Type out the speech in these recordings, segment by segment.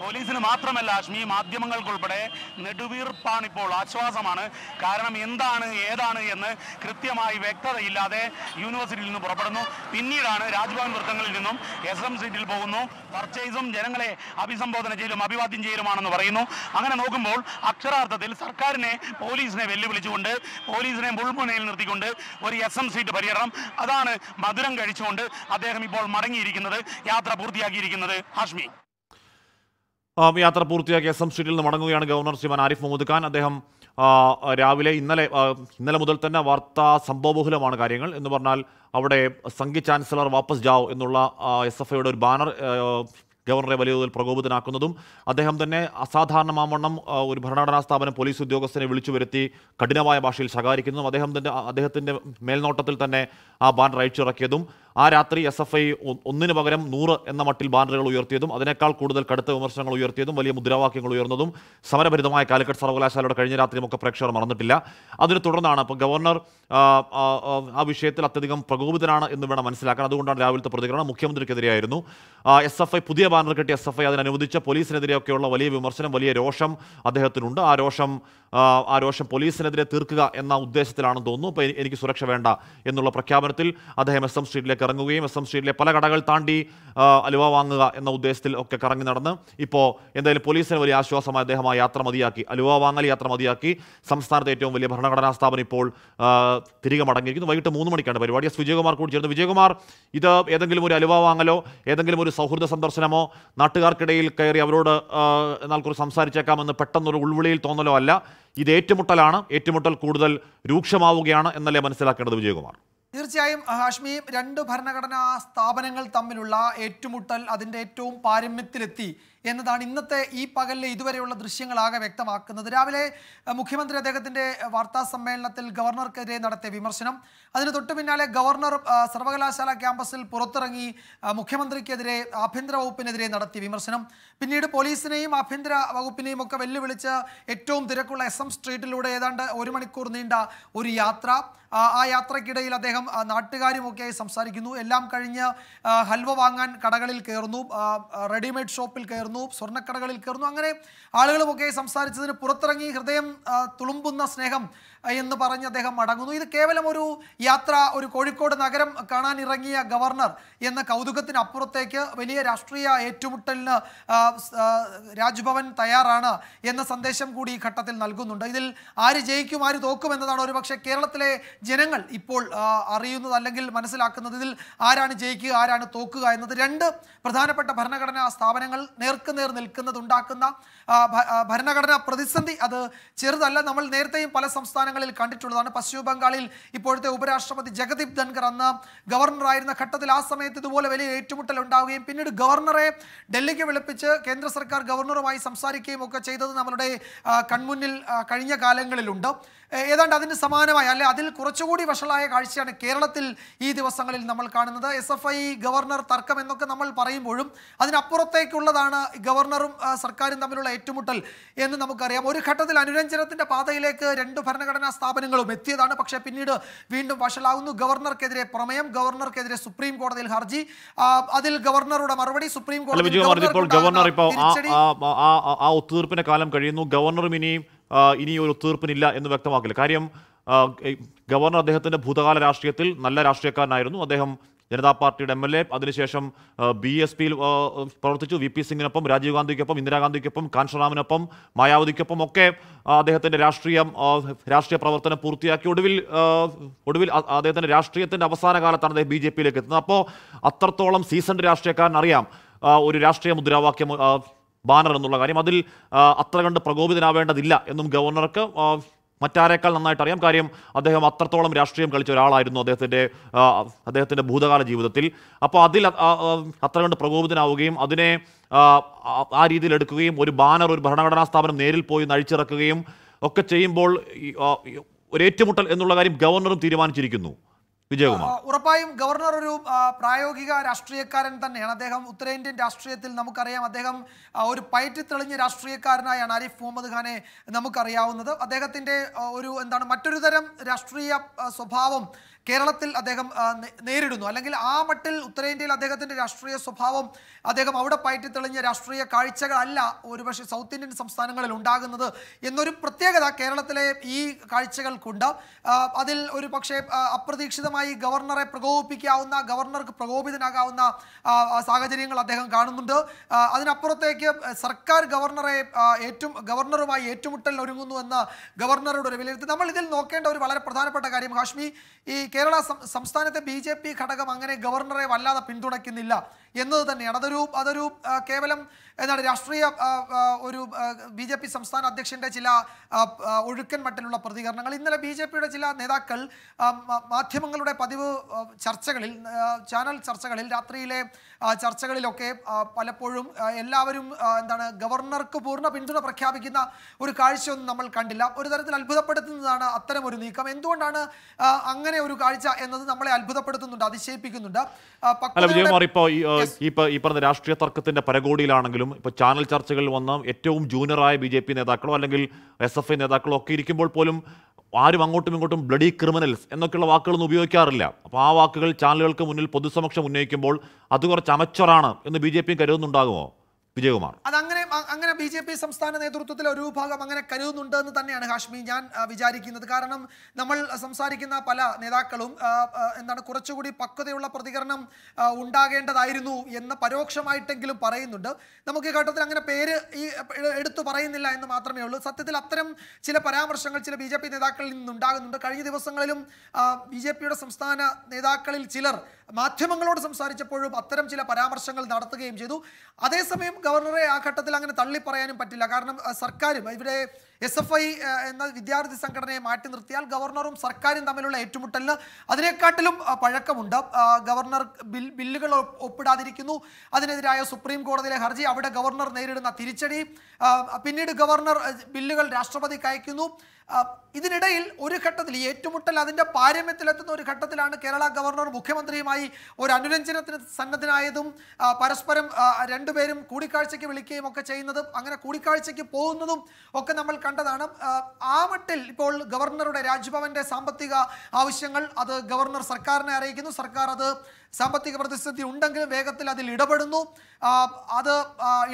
പോലീസിന് മാത്രമല്ല അഷ്മി മാധ്യമങ്ങൾക്കുൾപ്പെടെ ഇപ്പോൾ ആശ്വാസമാണ് കാരണം എന്താണ് ഏതാണ് എന്ന് കൃത്യമായി വ്യക്തതയില്ലാതെ യൂണിവേഴ്സിറ്റിയിൽ നിന്ന് പുറപ്പെടുന്നു പിന്നീടാണ് രാജ്ഭവൻ വൃത്തങ്ങളിൽ നിന്നും എസ് എം സീറ്റിൽ പോകുന്നു പർച്ചേസും ജനങ്ങളെ അഭിസംബോധന ചെയ്യലും അഭിവാദ്യം ചെയ്യലുമാണെന്ന് പറയുന്നു അങ്ങനെ നോക്കുമ്പോൾ അക്ഷരാർത്ഥത്തിൽ സർക്കാരിനെ പോലീസിനെ വെല്ലുവിളിച്ചുകൊണ്ട് പോലീസിനെ മുൾമുനയിൽ നിർത്തിക്കൊണ്ട് ഒരു എസ് എം സീറ്റ് പര്യടനം അതാണ് മധുരം കഴിച്ചുകൊണ്ട് അദ്ദേഹം ഇപ്പോൾ മടങ്ങിയിരിക്കുന്നത് യാത്ര പൂർത്തിയാക്കിയിരിക്കുന്നത് ഹാഷ്മി യാത്ര പൂർത്തിയാക്കിയ എസ് എം സ്ട്രീറ്റിൽ നിന്ന് മടങ്ങുകയാണ് ഗവർണർ ശ്രീമാൻ ആരിഫ് മുഹമ്മദ് ഖാൻ അദ്ദേഹം രാവിലെ ഇന്നലെ ഇന്നലെ മുതൽ തന്നെ വാർത്താ സംഭവബഹുലമാണ് കാര്യങ്ങൾ എന്ന് പറഞ്ഞാൽ അവിടെ സംഘി ചാൻസലർ വാപ്പസ് ജാവ് എന്നുള്ള എസ് എഫ് ഐയുടെ ഒരു ബാനർ ഗവർണറെ വലിയ തോതിൽ പ്രകോപിതനാക്കുന്നതും അദ്ദേഹം തന്നെ അസാധാരണമാവണ്ണം ഒരു ഭരണഘടനാ സ്ഥാപനം പോലീസ് ഉദ്യോഗസ്ഥനെ വിളിച്ചു വരുത്തി കഠിനമായ ഭാഷയിൽ ശകാരിക്കുന്നതും അദ്ദേഹം തന്നെ അദ്ദേഹത്തിൻ്റെ മേൽനോട്ടത്തിൽ തന്നെ ആ ബാനർ അയച്ചിറക്കിയതും ആ രാത്രി എസ് എഫ് ഐ ഒന്നിനു പകരം നൂറ് എന്ന മട്ടിൽ ബാനറുകൾ ഉയർത്തിയതും അതിനേക്കാൾ കൂടുതൽ കടുത്ത വിമർശനങ്ങൾ ഉയർത്തിയതും വലിയ മുദ്രാവാക്യങ്ങൾ ഉയർന്നതും സമരഭരിതമായ കാലിക്കറ്റ് സർവകലാശാലയുടെ കഴിഞ്ഞ രാത്രിയുമൊക്കെ പ്രേക്ഷകർ മറന്നിട്ടില്ല അതിനു തുടർന്നാണ് ഇപ്പോൾ ഗവർണർ ആ വിഷയത്തിൽ അത്യധികം പ്രകോപിതനാണ് എന്ന് വേണം മനസ്സിലാക്കാൻ അതുകൊണ്ടാണ് രാവിലത്തെ പ്രതികരണം മുഖ്യമന്ത്രിക്കെതിരെയായിരുന്നു എസ് എഫ് ഐ പുതിയ ബാനർ കെട്ടി എസ് എഫ് ഐ അതിനനുവദിച്ച പോലീസിനെതിരെയൊക്കെയുള്ള വലിയ വിമർശനം വലിയ രോഷം അദ്ദേഹത്തിനുണ്ട് ആ രോഷം ആ രോഷം പോലീസിനെതിരെ തീർക്കുക എന്ന ഉദ്ദേശത്തിലാണെന്ന് തോന്നുന്നു അപ്പോൾ എനിക്ക് സുരക്ഷ വേണ്ട എന്നുള്ള പ്രഖ്യാപനത്തിൽ അദ്ദേഹം എസ് എം സ്ട്രീറ്റിലേക്ക് കറങ്ങുകയും എസ് എം സ്ട്രീറ്റിലെ പല കടകൾ താണ്ടി അലുവ വാങ്ങുക എന്ന ഉദ്ദേശത്തിൽ ഒക്കെ കറങ്ങി നടന്ന് ഇപ്പോൾ എന്തായാലും പോലീസിന് വലിയ ആശ്വാസമായി അദ്ദേഹം ആ യാത്ര മതിയാക്കി അലുവ വാങ്ങൽ യാത്ര മതിയാക്കി സംസ്ഥാനത്തെ ഏറ്റവും വലിയ ഭരണഘടനാ സ്ഥാപനം ഇപ്പോൾ തിരികെ മടങ്ങിയിരിക്കുന്നു വൈകിട്ട് മൂന്ന് മണിക്കാണ് പരിപാടി എസ് വിജയകുമാർ കൂടി ചേർന്ന് വിജയകുമാർ ഇത് ഏതെങ്കിലും ഒരു അലുവ വാങ്ങലോ ഏതെങ്കിലും ഒരു സൗഹൃദ സന്ദർശനമോ നാട്ടുകാർക്കിടയിൽ കയറി അവരോട് എന്നാൽ കുറിച്ച് സംസാരിച്ചേക്കാമെന്ന് പെട്ടെന്നൊരു ഉൾവിളിയിൽ തോന്നലോ അല്ല ഇത് ഏറ്റുമുട്ടലാണ് ഏറ്റുമുട്ടൽ കൂടുതൽ രൂക്ഷമാവുകയാണ് എന്നല്ലേ മനസ്സിലാക്കേണ്ടത് വിജയകുമാർ തീർച്ചയായും ഹാഷ്മി രണ്ട് ഭരണഘടനാ സ്ഥാപനങ്ങൾ തമ്മിലുള്ള ഏറ്റുമുട്ടൽ അതിൻ്റെ ഏറ്റവും പാരമ്യത്തിലെത്തി എന്നതാണ് ഇന്നത്തെ ഈ പകലിലെ ഇതുവരെയുള്ള ദൃശ്യങ്ങളാകെ വ്യക്തമാക്കുന്നത് രാവിലെ മുഖ്യമന്ത്രി അദ്ദേഹത്തിൻ്റെ വാർത്താ സമ്മേളനത്തിൽ ഗവർണർക്കെതിരെ നടത്തിയ വിമർശനം അതിന് തൊട്ടു പിന്നാലെ ഗവർണർ സർവകലാശാല ക്യാമ്പസിൽ പുറത്തിറങ്ങി മുഖ്യമന്ത്രിക്കെതിരെ ആഭ്യന്തര വകുപ്പിനെതിരെ നടത്തിയ വിമർശനം പിന്നീട് പോലീസിനെയും ആഭ്യന്തര വകുപ്പിനെയും ഒക്കെ വെല്ലുവിളിച്ച് ഏറ്റവും തിരക്കുള്ള എസ് എം സ്ട്രീറ്റിലൂടെ ഏതാണ്ട് ഒരു മണിക്കൂർ നീണ്ട ഒരു യാത്ര ആ യാത്രക്കിടയിൽ അദ്ദേഹം നാട്ടുകാരുമൊക്കെയായി സംസാരിക്കുന്നു എല്ലാം കഴിഞ്ഞ് ഹൽവ വാങ്ങാൻ കടകളിൽ കയറുന്നു റെഡിമെയ്ഡ് ഷോപ്പിൽ കയറുന്നു കയറുന്നു സ്വർണ്ണക്കടകളിൽ കയറുന്നു അങ്ങനെ ആളുകളുമൊക്കെ സംസാരിച്ചതിന് പുറത്തിറങ്ങി ഹൃദയം തുളുമ്പുന്ന സ്നേഹം എന്ന് പറഞ്ഞ് അദ്ദേഹം മടങ്ങുന്നു ഇത് കേവലം ഒരു യാത്ര ഒരു കോഴിക്കോട് നഗരം കാണാൻ ഇറങ്ങിയ ഗവർണർ എന്ന കൗതുകത്തിനപ്പുറത്തേക്ക് വലിയ രാഷ്ട്രീയ ഏറ്റുമുട്ടലിന് രാജ്ഭവൻ തയ്യാറാണ് എന്ന സന്ദേശം കൂടി ഈ ഘട്ടത്തിൽ നൽകുന്നുണ്ട് ഇതിൽ ആര് ജയിക്കും ആര് തോക്കും എന്നതാണ് ഒരുപക്ഷെ കേരളത്തിലെ ജനങ്ങൾ ഇപ്പോൾ അറിയുന്നത് അല്ലെങ്കിൽ മനസ്സിലാക്കുന്നത് ഇതിൽ ആരാണ് ജയിക്കുക ആരാണ് തോക്കുക എന്നത് രണ്ട് പ്രധാനപ്പെട്ട ഭരണഘടനാ സ്ഥാപനങ്ങൾ നേർക്കുനേർ നിൽക്കുന്നത് ഉണ്ടാക്കുന്ന ഭരണഘടനാ പ്രതിസന്ധി അത് ചെറുതല്ല നമ്മൾ നേരത്തെയും പല സംസ്ഥാനങ്ങളും സ്ഥലങ്ങളിൽ കണ്ടിട്ടുള്ളതാണ് പശ്ചിമ ബംഗാളിൽ ഇപ്പോഴത്തെ ഉപരാഷ്ട്രപതി ജഗദീപ് ധൻഖർ അന്ന് ഗവർണറായിരുന്ന ഘട്ടത്തിൽ ആ സമയത്ത് ഇതുപോലെ വലിയ ഏറ്റുമുട്ടൽ ഉണ്ടാവുകയും പിന്നീട് ഗവർണറെ ഡൽഹിക്ക് വിളിപ്പിച്ച് കേന്ദ്ര സർക്കാർ ഗവർണറുമായി സംസാരിക്കുകയും ഒക്കെ ചെയ്തത് നമ്മളുടെ കൺമുന്നിൽ കഴിഞ്ഞ കാലങ്ങളിലുണ്ട് ഏതാണ്ട് അതിന് സമാനമായി അല്ലെ അതിൽ കുറച്ചുകൂടി വഷളായ കാഴ്ചയാണ് കേരളത്തിൽ ഈ ദിവസങ്ങളിൽ നമ്മൾ കാണുന്നത് എസ് എഫ് ഐ ഗവർണർ തർക്കം എന്നൊക്കെ നമ്മൾ പറയുമ്പോഴും അതിനപ്പുറത്തേക്കുള്ളതാണ് ഗവർണറും സർക്കാരും തമ്മിലുള്ള ഏറ്റുമുട്ടൽ എന്ന് നമുക്കറിയാം ഒരു ഘട്ടത്തിൽ അനുരഞ്ജനത്തിന്റെ പാതയിലേക്ക് രണ്ട് ഭരണഘടനാ സ്ഥാപനങ്ങളും എത്തിയതാണ് പക്ഷേ പിന്നീട് വീണ്ടും വഷളാവുന്നു ഗവർണർക്കെതിരെ പ്രമേയം ഗവർണർക്കെതിരെ സുപ്രീം കോടതിയിൽ ഹർജി അതിൽ ഗവർണറുടെ മറുപടി സുപ്രീം കോടതി ഗവർണർ ഇപ്പോൾ ഗവർണർ ഇപ്പോൾ ആ ഒത്തുതീർപ്പിന്റെ കാലം കഴിയുന്നു ഗവർണറും ഇനിയും ഇനി ഒരു ഒത്തുതീർപ്പിനില്ല എന്ന് വ്യക്തമാക്കില്ല കാര്യം ഗവർണർ അദ്ദേഹത്തിൻ്റെ ഭൂതകാല രാഷ്ട്രീയത്തിൽ നല്ല രാഷ്ട്രീയക്കാരനായിരുന്നു അദ്ദേഹം ജനതാ പാർട്ടിയുടെ എം എൽ എ അതിനുശേഷം ബി എസ് പിയിൽ പ്രവർത്തിച്ചു വി പി സിംഗിനൊപ്പം രാജീവ് ഗാന്ധിക്കൊപ്പം ഇന്ദിരാഗാന്ധിക്കൊപ്പം കാൻഷറാമിനൊപ്പം മായാവതിക്കൊപ്പം ഒക്കെ അദ്ദേഹത്തിൻ്റെ രാഷ്ട്രീയം രാഷ്ട്രീയ പ്രവർത്തനം പൂർത്തിയാക്കി ഒടുവിൽ ഒടുവിൽ അദ്ദേഹത്തിൻ്റെ രാഷ്ട്രീയത്തിൻ്റെ അവസാന കാലത്താണ് അദ്ദേഹം ബി ജെ പിയിലേക്ക് എത്തുന്നത് അപ്പോൾ അത്രത്തോളം സീസൺഡ് രാഷ്ട്രീയക്കാരൻ അറിയാം ഒരു രാഷ്ട്രീയ മുദ്രാവാക്യം ബാനർ എന്നുള്ള കാര്യം അതിൽ അത്ര കണ്ട് പ്രകോപിതനാവേണ്ടതില്ല എന്നും ഗവർണർക്ക് മറ്റാരേക്കാൾ നന്നായിട്ട് അറിയാം കാര്യം അദ്ദേഹം അത്രത്തോളം രാഷ്ട്രീയം കളിച്ച ഒരാളായിരുന്നു അദ്ദേഹത്തിൻ്റെ അദ്ദേഹത്തിൻ്റെ ഭൂതകാല ജീവിതത്തിൽ അപ്പോൾ അതിൽ അത്ര കണ്ട് പ്രകോപിതനാവുകയും അതിനെ ആ രീതിയിൽ എടുക്കുകയും ഒരു ബാനർ ഒരു ഭരണഘടനാ സ്ഥാപനം നേരിൽ പോയി നഴിച്ചിറക്കുകയും ഒക്കെ ചെയ്യുമ്പോൾ ഒരു ഏറ്റുമുട്ടൽ എന്നുള്ള കാര്യം ഗവർണറും തീരുമാനിച്ചിരിക്കുന്നു വിജയകുമാർ ഉറപ്പായും ഗവർണർ ഒരു പ്രായോഗിക രാഷ്ട്രീയക്കാരൻ തന്നെയാണ് അദ്ദേഹം ഉത്തരേന്ത്യൻ രാഷ്ട്രീയത്തിൽ നമുക്കറിയാം അദ്ദേഹം ഒരു പയറ്റി തെളിഞ്ഞ രാഷ്ട്രീയക്കാരനായാണ് ആരിഫ് മുഹമ്മദ് ഖാനെ നമുക്കറിയാവുന്നത് അദ്ദേഹത്തിൻ്റെ ഒരു എന്താണ് മറ്റൊരു തരം രാഷ്ട്രീയ സ്വഭാവം കേരളത്തിൽ അദ്ദേഹം നേരിടുന്നു അല്ലെങ്കിൽ ആ മട്ടിൽ ഉത്തരേന്ത്യയിൽ അദ്ദേഹത്തിൻ്റെ രാഷ്ട്രീയ സ്വഭാവം അദ്ദേഹം അവിടെ തെളിഞ്ഞ രാഷ്ട്രീയ കാഴ്ചകളല്ല ഒരുപക്ഷെ സൗത്ത് ഇന്ത്യൻ സംസ്ഥാനങ്ങളിൽ ഉണ്ടാകുന്നത് എന്നൊരു പ്രത്യേകത കേരളത്തിലെ ഈ കാഴ്ചകൾക്കുണ്ട് അതിൽ ഒരു പക്ഷേ അപ്രതീക്ഷിതമായി ഗവർണറെ പ്രകോപിപ്പിക്കാവുന്ന ഗവർണർക്ക് പ്രകോപിതനാകാവുന്ന സാഹചര്യങ്ങൾ അദ്ദേഹം കാണുന്നുണ്ട് അതിനപ്പുറത്തേക്ക് സർക്കാർ ഗവർണറെ ഏറ്റവും ഗവർണറുമായി ഏറ്റുമുട്ടൽ ഒരുങ്ങുന്നു എന്ന ഗവർണറുടെ ഒരു വിലയിരുത്തി നമ്മൾ ഇതിൽ നോക്കേണ്ട ഒരു വളരെ പ്രധാനപ്പെട്ട കാര്യം ഹാഷ്മി ഈ കേരള സംസ്ഥാനത്തെ ബി ജെ പി ഘടകം അങ്ങനെ ഗവർണറെ വല്ലാതെ പിന്തുണയ്ക്കുന്നില്ല എന്നത് തന്നെയാണ് അതൊരു അതൊരു കേവലം എന്താണ് രാഷ്ട്രീയ ഒരു ബി ജെ പി സംസ്ഥാന അധ്യക്ഷൻ്റെ ചില ഒഴുക്കൻ മട്ടിലുള്ള പ്രതികരണങ്ങൾ ഇന്നലെ ബി ജെ പിയുടെ ചില നേതാക്കൾ മാധ്യമങ്ങളുടെ പതിവ് ചർച്ചകളിൽ ചാനൽ ചർച്ചകളിൽ രാത്രിയിലെ ചർച്ചകളിലൊക്കെ പലപ്പോഴും എല്ലാവരും എന്താണ് ഗവർണർക്ക് പൂർണ്ണ പിന്തുണ പ്രഖ്യാപിക്കുന്ന ഒരു കാഴ്ചയൊന്നും നമ്മൾ കണ്ടില്ല ഒരു തരത്തിൽ അത്ഭുതപ്പെടുത്തുന്നതാണ് അത്തരം ഒരു നീക്കം എന്തുകൊണ്ടാണ് അങ്ങനെ ഒരു കാഴ്ച എന്നത് നമ്മളെ അത്ഭുതപ്പെടുത്തുന്നുണ്ട് അതിശയിപ്പിക്കുന്നുണ്ട് ഇപ്പൊ ഈ പറഞ്ഞ രാഷ്ട്രീയ തർക്കത്തിന്റെ പരകോടിയിലാണെങ്കിലും ഇപ്പൊ ചാനൽ ചർച്ചകളിൽ വന്ന ഏറ്റവും ജൂനിയറായ ബി ജെ പി നേതാക്കളോ അല്ലെങ്കിൽ എസ് എഫ് ഐ നേതാക്കളോ ഒക്കെ ഇരിക്കുമ്പോൾ പോലും ആരും അങ്ങോട്ടും ഇങ്ങോട്ടും ബ്ലഡി ക്രിമിനൽസ് എന്നൊക്കെയുള്ള വാക്കുകളൊന്നും ഉപയോഗിക്കാറില്ല അപ്പോൾ ആ വാക്കുകൾ ചാനലുകൾക്ക് മുന്നിൽ പൊതുസമക്ഷം ഉന്നയിക്കുമ്പോൾ അത് കുറച്ച് അമച്ചറാണ് എന്ന് ബി ജെ പി കരുതുന്നുണ്ടാകുമോ വിജയകുമാർ അങ്ങനെ ബി ജെ പി സംസ്ഥാന നേതൃത്വത്തിൽ ഒരു ഭാഗം അങ്ങനെ കരുതുന്നുണ്ട് എന്ന് തന്നെയാണ് ഹാഷ്മി ഞാൻ വിചാരിക്കുന്നത് കാരണം നമ്മൾ സംസാരിക്കുന്ന പല നേതാക്കളും എന്താണ് കുറച്ചുകൂടി പക്വതയുള്ള പ്രതികരണം ഉണ്ടാകേണ്ടതായിരുന്നു എന്ന് പരോക്ഷമായിട്ടെങ്കിലും പറയുന്നുണ്ട് നമുക്ക് ഘട്ടത്തിൽ അങ്ങനെ പേര് ഈ എടുത്തു പറയുന്നില്ല എന്ന് മാത്രമേ ഉള്ളൂ സത്യത്തിൽ അത്തരം ചില പരാമർശങ്ങൾ ചില ബി ജെ പി നേതാക്കളിൽ നിന്നുണ്ടാകുന്നുണ്ട് കഴിഞ്ഞ ദിവസങ്ങളിലും ബി ജെ പിയുടെ സംസ്ഥാന നേതാക്കളിൽ ചിലർ മാധ്യമങ്ങളോട് സംസാരിച്ചപ്പോഴും അത്തരം ചില പരാമർശങ്ങൾ നടത്തുകയും ചെയ്തു അതേസമയം ഗവർണറെ ആ ഘട്ടത്തിൽ അങ്ങനെ തള്ളിപ്പറയാനും പറ്റില്ല കാരണം സർക്കാരും ഇവിടെ എസ് എഫ് ഐ എന്ന വിദ്യാർത്ഥി സംഘടനയെ മാറ്റി നിർത്തിയാൽ ഗവർണറും സർക്കാരും തമ്മിലുള്ള ഏറ്റുമുട്ടലിന് അതിനെക്കാട്ടിലും പഴക്കമുണ്ട് ഗവർണർ ബിൽ ബില്ലുകൾ ഒപ്പിടാതിരിക്കുന്നു അതിനെതിരായ സുപ്രീം കോടതിയിലെ ഹർജി അവിടെ ഗവർണർ നേരിടുന്ന തിരിച്ചടി പിന്നീട് ഗവർണർ ബില്ലുകൾ രാഷ്ട്രപതിക്ക് അയക്കുന്നു ഇതിനിടയിൽ ഒരു ഘട്ടത്തിൽ ഈ ഏറ്റുമുട്ടൽ അതിൻ്റെ പാരമ്യത്തിലെത്തുന്ന ഒരു ഘട്ടത്തിലാണ് കേരള ഗവർണർ മുഖ്യമന്ത്രിയുമായി ഒരു അനുരഞ്ജനത്തിന് സന്നദ്ധനായതും പരസ്പരം രണ്ടുപേരും കൂടിക്കാഴ്ചയ്ക്ക് വിളിക്കുകയും ഒക്കെ ചെയ്യുന്നതും അങ്ങനെ കൂടിക്കാഴ്ചയ്ക്ക് പോകുന്നതും ഒക്കെ നമ്മൾ കണ്ടതാണ് ആവട്ടിൽ ഇപ്പോൾ ഗവർണറുടെ രാജ്ഭവന്റെ സാമ്പത്തിക ആവശ്യങ്ങൾ അത് ഗവർണർ സർക്കാരിനെ അറിയിക്കുന്നു സർക്കാർ അത് സാമ്പത്തിക പ്രതിസന്ധി ഉണ്ടെങ്കിലും വേഗത്തിൽ അതിൽ ഇടപെടുന്നു അത്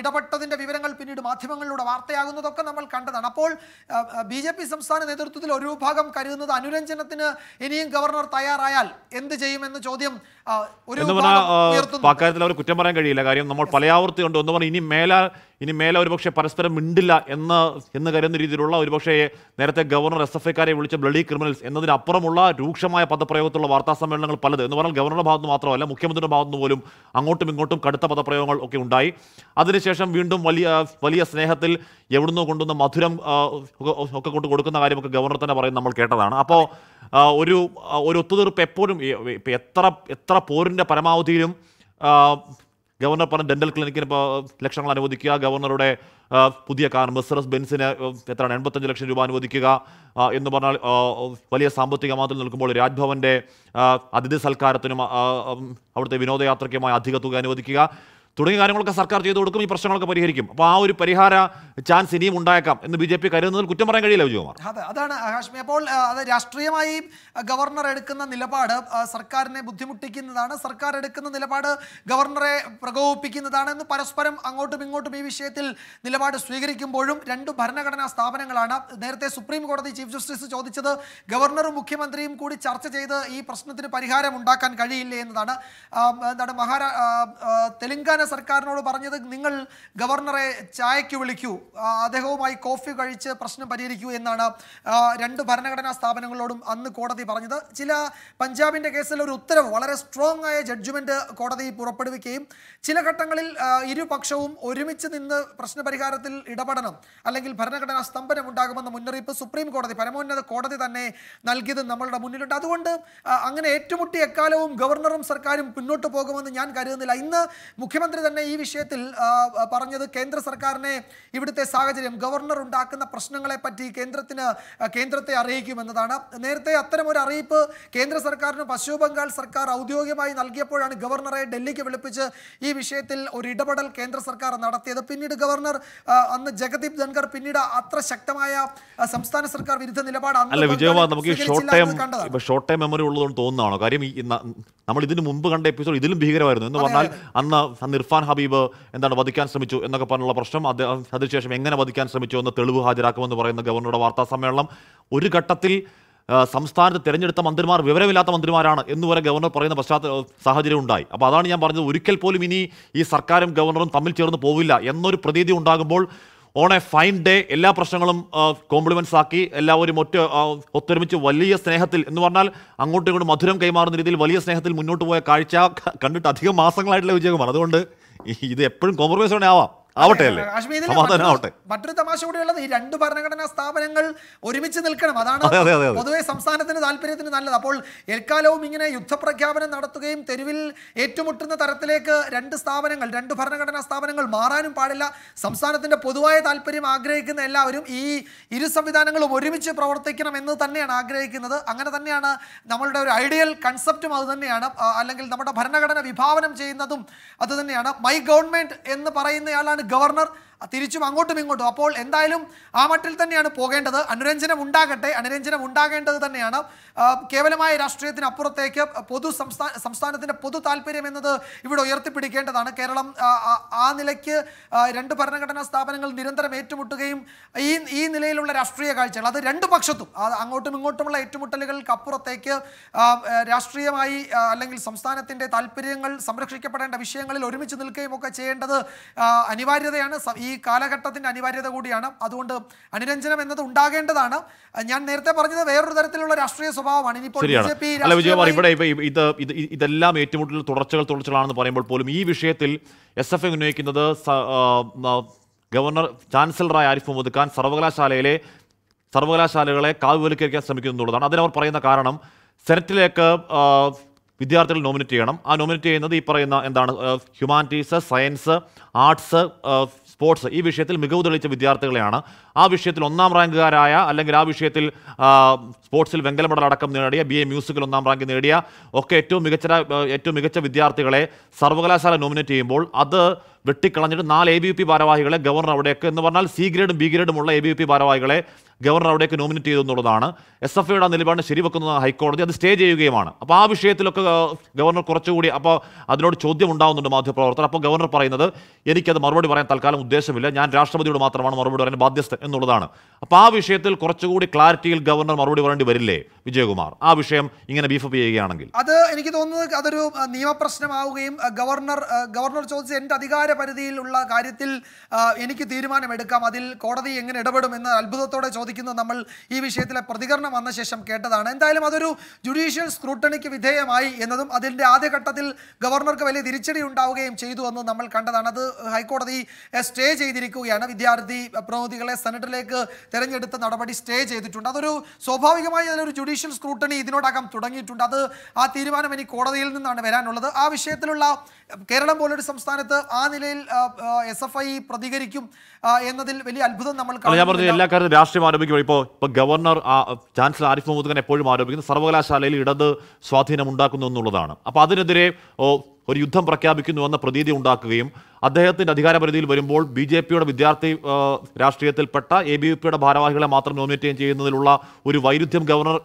ഇടപെട്ടതിൻ്റെ വിവരങ്ങൾ പിന്നീട് മാധ്യമങ്ങളിലൂടെ വാർത്തയാകുന്നതൊക്കെ നമ്മൾ കണ്ടതാണ് അപ്പോൾ ബി ജെ പി സംസ്ഥാന നേതൃത്വത്തിൽ ഒരു വിഭാഗം കരുതുന്നത് അനുരഞ്ജനത്തിന് ഇനിയും ഗവർണർ തയ്യാറായാൽ എന്ത് ചെയ്യുമെന്ന ചോദ്യം ഒരു അക്കാര്യത്തിൽ അവർ കുറ്റം പറയാൻ കഴിയില്ല കാര്യം നമ്മൾ പലയാവർത്തി ഉണ്ട് എന്ന് പറഞ്ഞു ഇനി മേല ഇനി മേലെ ഒരുപക്ഷെ പരസ്പരം മിണ്ടില്ല എന്ന് എന്ന് കരുതുന്ന രീതിയിലുള്ള ഒരുപക്ഷെ നേരത്തെ ഗവർണർ എസ് എഫ് ഐക്കാരെ വിളിച്ച ബ്ലഡി ക്രിമിനൽസ് എന്നതിനപ്പുറമുള്ള രൂക്ഷമായ പദപ്രയോഗത്തിലുള്ള വാർത്താ സമ്മേളനങ്ങൾ പലത് എന്ന് പറഞ്ഞാൽ ഗവർണറുടെ ഭാഗത്ത് മാത്രം മാത്രമല്ല മുഖ്യമന്ത്രിയുടെ ഭാഗത്തുനിന്ന് പോലും അങ്ങോട്ടും ഇങ്ങോട്ടും കടുത്ത പദപ്രയോഗങ്ങൾ ഒക്കെ ഉണ്ടായി അതിനുശേഷം വീണ്ടും വലിയ വലിയ സ്നേഹത്തിൽ എവിടുന്നോ കൊണ്ടുവന്ന മധുരം ഒക്കെ കൊണ്ട് കൊടുക്കുന്ന കാര്യമൊക്കെ ഗവർണർ തന്നെ പറയുന്നത് നമ്മൾ കേട്ടതാണ് അപ്പോൾ ഒരു ഒരു ഒത്തുതീർപ്പ് എപ്പോഴും എത്ര എത്ര പോരിൻ്റെ പരമാവധിയിലും ഗവർണർ പറഞ്ഞ ഡെന്റൽ ക്ലിനിക്കിന് ഇപ്പോൾ ലക്ഷങ്ങൾ അനുവദിക്കുക ഗവർണറുടെ പുതിയ കാർ മെസ്സറസ് ബെൻസിന് എത്രയാണ് എൺപത്തഞ്ച് ലക്ഷം രൂപ അനുവദിക്കുക എന്ന് പറഞ്ഞാൽ വലിയ സാമ്പത്തിക മാത്രം നിൽക്കുമ്പോൾ രാജ്ഭവൻ്റെ അതിഥി സൽക്കാരത്തിനും അവിടുത്തെ വിനോദയാത്രയ്ക്കുമായി അധിക തുക അനുവദിക്കുക തുടങ്ങിയ കാര്യങ്ങളൊക്കെ സർക്കാർ ചെയ്തു കൊടുക്കും ഈ പ്രശ്നങ്ങളൊക്കെ പരിഹരിക്കും അപ്പോൾ ആ ഒരു പരിഹാര ചാൻസ് ഇനിയും ഉണ്ടായേക്കാം എന്ന് ബി ജെ പി കരുതുന്നതിൽ കുറ്റം പറയാൻ കഴിയില്ല വിജയകുമാർ അതെ അതാണ് ഹാഷ്മി അപ്പോൾ അത് രാഷ്ട്രീയമായി ഗവർണർ എടുക്കുന്ന നിലപാട് സർക്കാരിനെ ബുദ്ധിമുട്ടിക്കുന്നതാണ് സർക്കാർ എടുക്കുന്ന നിലപാട് ഗവർണറെ പ്രകോപിപ്പിക്കുന്നതാണ് എന്ന് പരസ്പരം അങ്ങോട്ടും ഇങ്ങോട്ടും ഈ വിഷയത്തിൽ നിലപാട് സ്വീകരിക്കുമ്പോഴും രണ്ട് ഭരണഘടനാ സ്ഥാപനങ്ങളാണ് നേരത്തെ സുപ്രീം കോടതി ചീഫ് ജസ്റ്റിസ് ചോദിച്ചത് ഗവർണറും മുഖ്യമന്ത്രിയും കൂടി ചർച്ച ചെയ്ത് ഈ പ്രശ്നത്തിന് പരിഹാരം ഉണ്ടാക്കാൻ കഴിയില്ലേ എന്നതാണ് എന്താണ് മഹാരാ തെലങ്കാന സംസ്ഥാന സർക്കാരിനോട് പറഞ്ഞത് നിങ്ങൾ ഗവർണറെ ചായയ്ക്ക് വിളിക്കൂ അദ്ദേഹവുമായി കോഫി കഴിച്ച് പ്രശ്നം പരിഹരിക്കൂ എന്നാണ് രണ്ട് ഭരണഘടനാ സ്ഥാപനങ്ങളോടും അന്ന് കോടതി പറഞ്ഞത് ചില പഞ്ചാബിൻ്റെ കേസിൽ ഒരു ഉത്തരവ് വളരെ സ്ട്രോങ് ആയ ജഡ്ജ്മെൻറ്റ് കോടതി പുറപ്പെടുവിക്കുകയും ചില ഘട്ടങ്ങളിൽ ഇരുപക്ഷവും ഒരുമിച്ച് നിന്ന് പ്രശ്നപരിഹാരത്തിൽ ഇടപെടണം അല്ലെങ്കിൽ ഭരണഘടനാ സ്തംഭനം ഉണ്ടാകുമെന്ന മുന്നറിയിപ്പ് സുപ്രീം കോടതി പരമോന്നത കോടതി തന്നെ നൽകിയത് നമ്മളുടെ മുന്നിലുണ്ട് അതുകൊണ്ട് അങ്ങനെ ഏറ്റുമുട്ടി എക്കാലവും ഗവർണറും സർക്കാരും മുന്നോട്ട് പോകുമെന്ന് ഞാൻ കരുതുന്നില്ല ഇന്ന് മുഖ്യമന്ത്രി മുഖ്യമന്ത്രി തന്നെ ഈ വിഷയത്തിൽ പറഞ്ഞത് കേന്ദ്ര സർക്കാരിനെ ഇവിടുത്തെ സാഹചര്യം ഗവർണർ ഉണ്ടാക്കുന്ന പ്രശ്നങ്ങളെ പറ്റി കേന്ദ്രത്തിന് കേന്ദ്രത്തെ അറിയിക്കുമെന്നതാണ് നേരത്തെ അത്തരം ഒരു അറിയിപ്പ് കേന്ദ്ര സർക്കാരിന് പശ്ചിമ ബംഗാൾ സർക്കാർ ഔദ്യോഗികമായി നൽകിയപ്പോഴാണ് ഗവർണറെ ഡൽഹിക്ക് വിളിപ്പിച്ച് ഈ വിഷയത്തിൽ ഒരു ഇടപെടൽ കേന്ദ്ര സർക്കാർ നടത്തിയത് പിന്നീട് ഗവർണർ അന്ന് ജഗദീപ് ധൻഖർ പിന്നീട് അത്ര ശക്തമായ സംസ്ഥാന സർക്കാർ വിരുദ്ധ നിലപാടാണ് അല്ല തോന്നുന്നതാണോ കാര്യം നമ്മൾ ഇതിനു മുമ്പ് കണ്ട എപ്പിസോഡ് ഇതിലും ഭീകരമായിരുന്നു എന്ന് പറഞ്ഞാൽ അന്ന് ഇർഫാൻ ഹബീബ് എന്താണ് വധിക്കാൻ ശ്രമിച്ചു എന്നൊക്കെ പറഞ്ഞുള്ള പ്രശ്നം അദ്ദേഹം അതിനുശേഷം എങ്ങനെ വധിക്കാൻ ശ്രമിച്ചു എന്ന തെളിവ് ഹാജരാക്കുമെന്ന് പറയുന്ന ഗവർണറുടെ വാർത്താ സമ്മേളനം ഒരു ഘട്ടത്തിൽ സംസ്ഥാനത്ത് തിരഞ്ഞെടുത്ത മന്ത്രിമാർ വിവരമില്ലാത്ത മന്ത്രിമാരാണ് എന്ന് വരെ ഗവർണർ പറയുന്ന പശ്ചാത്തല സാഹചര്യം ഉണ്ടായി അപ്പോൾ അതാണ് ഞാൻ പറഞ്ഞത് ഒരിക്കൽ പോലും ഇനി ഈ സർക്കാരും ഗവർണറും തമ്മിൽ ചേർന്ന് പോവില്ല എന്നൊരു പ്രതീതി ഉണ്ടാകുമ്പോൾ ഓൺ എ ഫൈൻ ഡേ എല്ലാ പ്രശ്നങ്ങളും കോംപ്ലിമെന്റ്സ് ആക്കി എല്ലാവരും ഒറ്റ ഒത്തൊരുമിച്ച് വലിയ സ്നേഹത്തിൽ എന്ന് പറഞ്ഞാൽ അങ്ങോട്ടും ഇങ്ങോട്ടും മധുരം കൈമാറുന്ന രീതിയിൽ വലിയ സ്നേഹത്തിൽ മുന്നോട്ട് പോയ കാഴ്ച കണ്ടിട്ട് അധികം മാസങ്ങളായിട്ടുള്ള വിജയകുമാർ അതുകൊണ്ട് ഇത് എപ്പോഴും കോംപ്രമൈസോടെ ആവാം ആവട്ടെ അല്ലേ സമാധാനം ആവട്ടെ മറ്റൊരു തമാശ കൂടെയുള്ളത് ഈ രണ്ട് ഭരണഘടനാ സ്ഥാപനങ്ങൾ ഒരുമിച്ച് നിൽക്കണം അതാണ് പൊതുവെ സംസ്ഥാനത്തിന് താല്പര്യത്തിന് നല്ലത് അപ്പോൾ എൽക്കാലവും ഇങ്ങനെ യുദ്ധപ്രഖ്യാപനം നടത്തുകയും തെരുവിൽ ഏറ്റുമുട്ടുന്ന തരത്തിലേക്ക് രണ്ട് സ്ഥാപനങ്ങൾ രണ്ട് ഭരണഘടനാ സ്ഥാപനങ്ങൾ മാറാനും പാടില്ല സംസ്ഥാനത്തിന്റെ പൊതുവായ താല്പര്യം ആഗ്രഹിക്കുന്ന എല്ലാവരും ഈ ഇരു സംവിധാനങ്ങളും ഒരുമിച്ച് പ്രവർത്തിക്കണം എന്ന് തന്നെയാണ് ആഗ്രഹിക്കുന്നത് അങ്ങനെ തന്നെയാണ് നമ്മളുടെ ഒരു ഐഡിയൽ കൺസെപ്റ്റും അത് തന്നെയാണ് അല്ലെങ്കിൽ നമ്മുടെ ഭരണഘടന വിഭാവനം ചെയ്യുന്നതും അത് തന്നെയാണ് മൈ ഗവൺമെന്റ് എന്ന് പറയുന്നയാളാണ് governor തിരിച്ചും അങ്ങോട്ടും ഇങ്ങോട്ടും അപ്പോൾ എന്തായാലും ആ മട്ടിൽ തന്നെയാണ് പോകേണ്ടത് അനുരഞ്ജനം ഉണ്ടാകട്ടെ അനുരഞ്ജനം ഉണ്ടാകേണ്ടത് തന്നെയാണ് കേവലമായ അപ്പുറത്തേക്ക് പൊതു സംസ്ഥാന സംസ്ഥാനത്തിൻ്റെ പൊതു താല്പര്യം എന്നത് ഇവിടെ ഉയർത്തിപ്പിടിക്കേണ്ടതാണ് കേരളം ആ നിലയ്ക്ക് രണ്ട് ഭരണഘടനാ സ്ഥാപനങ്ങൾ നിരന്തരം ഏറ്റുമുട്ടുകയും ഈ ഈ നിലയിലുള്ള രാഷ്ട്രീയ കാഴ്ചകൾ അത് രണ്ട് പക്ഷത്തും അങ്ങോട്ടും ഇങ്ങോട്ടുമുള്ള ഏറ്റുമുട്ടലുകൾക്ക് അപ്പുറത്തേക്ക് രാഷ്ട്രീയമായി അല്ലെങ്കിൽ സംസ്ഥാനത്തിൻ്റെ താല്പര്യങ്ങൾ സംരക്ഷിക്കപ്പെടേണ്ട വിഷയങ്ങളിൽ ഒരുമിച്ച് നിൽക്കുകയും ഒക്കെ ചെയ്യേണ്ടത് അനിവാര്യതയാണ് ഈ ഈ കാലഘട്ടത്തിൻ്റെ അനിവാര്യത കൂടിയാണ് അതുകൊണ്ട് അനുരഞ്ജനം എന്നത് ഉണ്ടാകേണ്ടതാണ് ഞാൻ നേരത്തെ പറഞ്ഞത് വേറൊരു തരത്തിലുള്ള രാഷ്ട്രീയ സ്വഭാവമാണ് ഇനിയിപ്പോൾ ബി ഇത് ഇതെല്ലാം ഏറ്റുമുട്ടൽ തുടർച്ചകൾ തുടർച്ചകളാണെന്ന് പറയുമ്പോൾ പോലും ഈ വിഷയത്തിൽ എസ് എഫ് ഐ ഉന്നയിക്കുന്നത് ഗവർണർ ചാൻസലറായ ആരിഫ് മുഹമ്മദ് ഖാൻ സർവകലാശാലയിലെ സർവകലാശാലകളെ കാവ്യവൽക്കരിക്കാൻ ശ്രമിക്കുന്നു എന്നുള്ളതാണ് അതിനവർ പറയുന്ന കാരണം സെനറ്റിലേക്ക് വിദ്യാർത്ഥികൾ നോമിനേറ്റ് ചെയ്യണം ആ നോമിനേറ്റ് ചെയ്യുന്നത് ഈ പറയുന്ന എന്താണ് ഹ്യൂമാനിറ്റീസ് സയൻസ് ആർട്സ് സ്പോർട്സ് ഈ വിഷയത്തിൽ മികവ് തെളിയിച്ച വിദ്യാർത്ഥികളെയാണ് ആ വിഷയത്തിൽ ഒന്നാം റാങ്കുകാരായ അല്ലെങ്കിൽ ആ വിഷയത്തിൽ സ്പോർട്സിൽ വെങ്കല മെഡൽ അടക്കം നേടിയ ബി എ മ്യൂസിക്കിൽ ഒന്നാം റാങ്ക് നേടിയ ഒക്കെ ഏറ്റവും മികച്ച ഏറ്റവും മികച്ച വിദ്യാർത്ഥികളെ സർവകലാശാല നോമിനേറ്റ് ചെയ്യുമ്പോൾ അത് വെട്ടിക്കളഞ്ഞിട്ട് നാല് എ ബി പി ഭാരവാഹികളെ ഗവർണർ അവിടേക്ക് എന്ന് പറഞ്ഞാൽ സി ഗ്രേഡും ബി ഉള്ള എ ബി പി ഭാരവാഹികളെ ഗവർണർ അവിടേക്ക് നോമിനേറ്റ് ചെയ്തു എന്നുള്ളതാണ് എസ് എഫ് ഐയുടെ നിലപാട് ശരിവെക്കുന്ന ഹൈക്കോടതി അത് സ്റ്റേ ചെയ്യുകയുമാണ് അപ്പോൾ ആ വിഷയത്തിലൊക്കെ ഗവർണർ കുറച്ചുകൂടി അപ്പോൾ അതിനോട് ചോദ്യം ഉണ്ടാകുന്നുണ്ട് മാധ്യമപ്രവർത്തകർ അപ്പോൾ ഗവർണർ പറയുന്നത് എനിക്കത് മറുപടി പറയാൻ തൽക്കാലം ഉദ്ദേശമില്ല ഞാൻ രാഷ്ട്രപതിയോട് മാത്രമാണ് മറുപടി പറയാൻ ബാധ്യസ്ഥ എന്നുള്ളതാണ് അപ്പോൾ ആ വിഷയത്തിൽ കുറച്ചുകൂടി ക്ലാരിറ്റിയിൽ ഗവർണർ മറുപടി പറയേണ്ടി വരില്ലേ വിജയകുമാർ ആ വിഷയം ഇങ്ങനെ ബീഫപ്പ് ചെയ്യുകയാണെങ്കിൽ അത് എനിക്ക് തോന്നുന്നത് അതൊരു നിയമപ്രശ്നമാവുകയും ഗവർണർ ഗവർണർ ചോദിച്ച എൻ്റെ അധികാര പരിധിയിലുള്ള കാര്യത്തിൽ എനിക്ക് തീരുമാനമെടുക്കാം അതിൽ കോടതി എങ്ങനെ ഇടപെടും എന്ന് അത്ഭുതത്തോടെ ചോദിക്കുന്നത് നമ്മൾ ഈ വിഷയത്തിലെ പ്രതികരണം വന്ന ശേഷം കേട്ടതാണ് എന്തായാലും അതൊരു ജുഡീഷ്യൽ സ്ക്രൂട്ടണിക്ക് വിധേയമായി എന്നതും അതിൻ്റെ ആദ്യഘട്ടത്തിൽ ഗവർണർക്ക് വലിയ തിരിച്ചടി ഉണ്ടാവുകയും ചെയ്തു എന്ന് നമ്മൾ കണ്ടതാണ് അത് ഹൈക്കോടതി സ്റ്റേ ചെയ്തിരിക്കുകയാണ് വിദ്യാർത്ഥി പ്രതിനിധികളെ സെനറ്റിലേക്ക് തെരഞ്ഞെടുത്ത നടപടി സ്റ്റേ ചെയ്തിട്ടുണ്ട് അതൊരു സ്വാഭാവികമായി അതിലൊരു ജുഡീഷ്യൽ സ്ക്രൂട്ടണി ഇതിനോടകം തുടങ്ങിയിട്ടുണ്ട് അത് ആ തീരുമാനം ഇനി കോടതിയിൽ നിന്നാണ് വരാനുള്ളത് ആ വിഷയത്തിലുള്ള കേരളം പോലൊരു സംസ്ഥാനത്ത് ആ നില മേഖലയിൽ എസ് എഫ് ഐ പ്രതികരിക്കും എന്നതിൽ വലിയ അത്ഭുതം നമ്മൾ ഞാൻ പറഞ്ഞു എല്ലാ കാര്യത്തിലും രാഷ്ട്രീയം ആരോപിക്കുമ്പോൾ ഇപ്പോൾ ഇപ്പോൾ ഗവർണർ ചാൻസലർ ആരിഫ് മുഹമ്മദ് ഖാൻ എപ്പോഴും ആരോപിക്കുന്നത് സർവകലാശാലയിൽ ഇടത് സ്വാധീനം ഉണ്ടാക്കുന്നു എന്നുള്ളതാണ് അപ്പോൾ അതിനെതിരെ ഒരു യുദ്ധം പ്രഖ്യാപിക്കുന്നുവെന്ന പ്രതീതി ഉണ്ടാക്കുകയും അദ്ദേഹത്തിൻ്റെ അധികാരപരിധിയിൽ വരുമ്പോൾ ബി ജെ പിയുടെ വിദ്യാർത്ഥി രാഷ്ട്രീയത്തിൽപ്പെട്ട എ ബി വി പിയുടെ ഭാരവാഹികളെ മാത്രം നോമിനേറ്റ് ചെയ്യുന്നതിലുള്ള ഒരു വൈരുദ്ധ്യം ഗവർണർ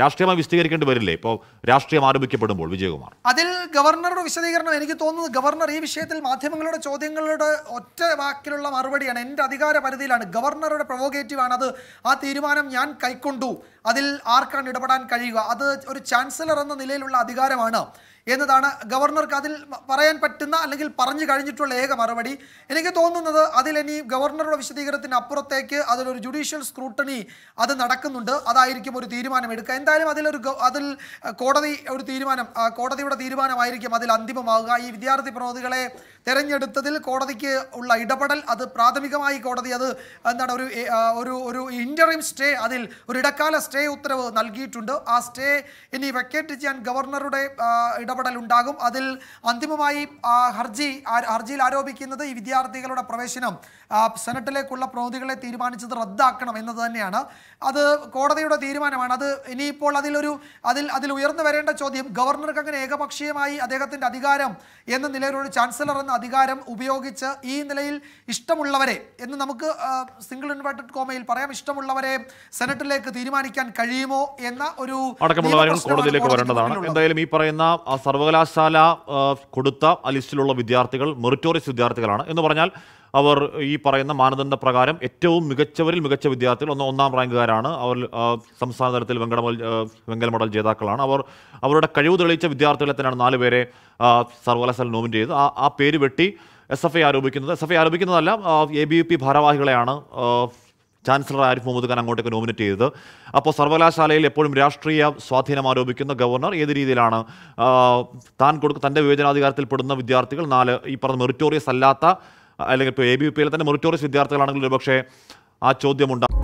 രാഷ്ട്രീയമായി വിശദീകരിക്കേണ്ടി വരില്ലേ ഇപ്പോൾ രാഷ്ട്രീയം ആരോപിക്കപ്പെടുമ്പോൾ വിജയകുമാർ അതിൽ ഗവർണറുടെ വിശദീകരണം എനിക്ക് തോന്നുന്നത് ഗവർണർ ഈ വിഷയത്തിൽ മാധ്യമങ്ങളുടെ ചോദ്യങ്ങളുടെ ഒറ്റ വാക്കിലുള്ള മറുപടിയാണ് എൻ്റെ അധികാര പരിധിയിലാണ് ഗവർണറുടെ പ്രൊവോഗേറ്റീവാണ് അത് ആ തീരുമാനം ഞാൻ കൈക്കൊണ്ടു അതിൽ ആർക്കാണ് ഇടപെടാൻ കഴിയുക അത് ഒരു ചാൻസലർ എന്ന നിലയിലുള്ള അധികാരമാണ് എന്നതാണ് ഗവർണർക്ക് അതിൽ പറയാൻ പറ്റുന്ന അല്ലെങ്കിൽ പറഞ്ഞു കഴിഞ്ഞിട്ടുള്ള ഏക മറുപടി എനിക്ക് തോന്നുന്നത് അതിലിനി ഗവർണറുടെ വിശദീകരണത്തിന് അപ്പുറത്തേക്ക് അതിലൊരു ജുഡീഷ്യൽ സ്ക്രൂട്ടണി അത് നടക്കുന്നുണ്ട് അതായിരിക്കും ഒരു തീരുമാനം എടുക്കുക എന്തായാലും അതിലൊരു അതിൽ കോടതി ഒരു തീരുമാനം കോടതിയുടെ തീരുമാനമായിരിക്കും അതിൽ അന്തിമമാവുക ഈ വിദ്യാർത്ഥി പ്രതിനിധികളെ തെരഞ്ഞെടുത്തതിൽ കോടതിക്ക് ഉള്ള ഇടപെടൽ അത് പ്രാഥമികമായി കോടതി അത് എന്താണ് ഒരു ഒരു ഒരു ഇൻ്ററിം സ്റ്റേ അതിൽ ഒരു ഇടക്കാല സ്റ്റേ ഉത്തരവ് നൽകിയിട്ടുണ്ട് ആ സ്റ്റേ ഇനി വെക്കേറ്റ് ചെയ്യാൻ ഗവർണറുടെ ഇട ഇടപെടൽ ഉണ്ടാകും അതിൽ അന്തിമമായി ഹർജി ഹർജിയിൽ ആരോപിക്കുന്നത് ഈ വിദ്യാർത്ഥികളുടെ പ്രവേശനം സെനറ്റിലേക്കുള്ള പ്രതിനിധികളെ തീരുമാനിച്ചത് റദ്ദാക്കണം എന്നത് തന്നെയാണ് അത് കോടതിയുടെ തീരുമാനമാണ് അത് ഇനിയിപ്പോൾ അതിലൊരു അതിൽ അതിൽ ഉയർന്നു വരേണ്ട ചോദ്യം ഗവർണർക്ക് അങ്ങനെ ഏകപക്ഷീയമായി അദ്ദേഹത്തിൻ്റെ അധികാരം എന്ന നിലയിലൊരു ചാൻസലർ എന്ന അധികാരം ഉപയോഗിച്ച് ഈ നിലയിൽ ഇഷ്ടമുള്ളവരെ എന്ന് നമുക്ക് സിംഗിൾ ഇൻവേർട്ടഡ് കോമയിൽ പറയാം ഇഷ്ടമുള്ളവരെ സെനറ്റിലേക്ക് തീരുമാനിക്കാൻ കഴിയുമോ എന്ന ഒരു അടക്കമുള്ള കാര്യങ്ങൾ കോടതിയിലേക്ക് വരേണ്ടതാണ് എന്തായാലും ഈ പറയുന്ന സർവകലാശാല കൊടുത്ത ലിസ്റ്റിലുള്ള വിദ്യാർത്ഥികൾ മെറിറ്റോറിയസ് വിദ്യാർത്ഥികളാണ് എന്ന് പറഞ്ഞാൽ അവർ ഈ പറയുന്ന മാനദണ്ഡ പ്രകാരം ഏറ്റവും മികച്ചവരിൽ മികച്ച വിദ്യാർത്ഥികൾ ഒന്ന് ഒന്നാം റാങ്കുകാരാണ് അവർ സംസ്ഥാന തലത്തിൽ വെങ്കടമൽ വെങ്കല മെഡൽ ജേതാക്കളാണ് അവർ അവരുടെ കഴിവ് തെളിയിച്ച വിദ്യാർത്ഥികളെ തന്നെയാണ് നാല് പേരെ സർവകലാശാല നോമിനേറ്റ് ചെയ്ത് ആ ആ പേര് വെട്ടി എസ് എഫ് ഐ ആരോപിക്കുന്നത് എസ് എഫ് ഐ ആരോപിക്കുന്നതല്ല എ ബി വി പി ഭാരവാഹികളെയാണ് ചാൻസലർ ആരിഫ് മുഹമ്മദ് ഖാൻ അങ്ങോട്ടേക്ക് നോമിനേറ്റ് ചെയ്തത് അപ്പോൾ സർവകലാശാലയിൽ എപ്പോഴും രാഷ്ട്രീയ സ്വാധീനം ആരോപിക്കുന്ന ഗവർണർ ഏത് രീതിയിലാണ് താൻ കൊടുക്ക തൻ്റെ വിവേചനാധികാരത്തിൽ വിദ്യാർത്ഥികൾ നാല് ഈ പറഞ്ഞ മെറിറ്റോറിയസ് അല്ലാത്ത അല്ലെങ്കിൽ ഇപ്പോൾ എ ബി പി തന്നെ മെറിറ്റോറിയസ് വിദ്യാർത്ഥികളാണെങ്കിൽ ഒരുപക്ഷേ ആ ചോദ്യമുണ്ടാകും